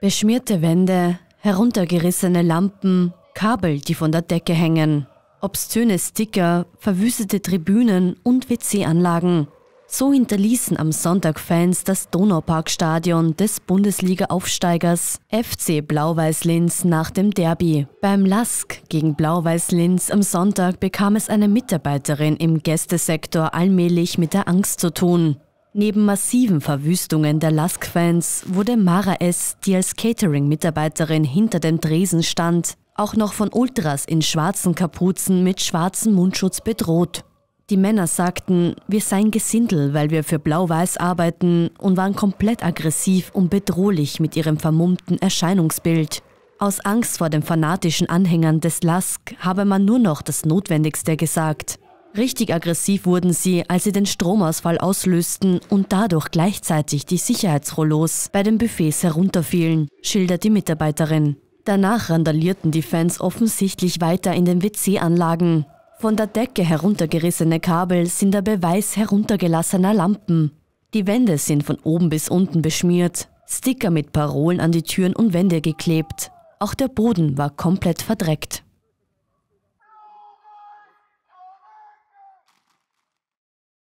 Beschmierte Wände, heruntergerissene Lampen, Kabel, die von der Decke hängen, obszöne Sticker, verwüstete Tribünen und WC-Anlagen. So hinterließen am Sonntag Fans das Donauparkstadion des Bundesliga-Aufsteigers FC Blau-Weiß-Linz nach dem Derby. Beim Lask gegen Blau-Weiß-Linz am Sonntag bekam es eine Mitarbeiterin im Gästesektor allmählich mit der Angst zu tun. Neben massiven Verwüstungen der Lask-Fans wurde Mara S., die als Catering-Mitarbeiterin hinter dem Tresen stand, auch noch von Ultras in schwarzen Kapuzen mit schwarzem Mundschutz bedroht. Die Männer sagten, wir seien Gesindel, weil wir für Blau-Weiß arbeiten und waren komplett aggressiv und bedrohlich mit ihrem vermummten Erscheinungsbild. Aus Angst vor den fanatischen Anhängern des Lask habe man nur noch das Notwendigste gesagt. Richtig aggressiv wurden sie, als sie den Stromausfall auslösten und dadurch gleichzeitig die Sicherheitsrollos bei den Buffets herunterfielen, schildert die Mitarbeiterin. Danach randalierten die Fans offensichtlich weiter in den WC-Anlagen. Von der Decke heruntergerissene Kabel sind der Beweis heruntergelassener Lampen. Die Wände sind von oben bis unten beschmiert, Sticker mit Parolen an die Türen und Wände geklebt. Auch der Boden war komplett verdreckt.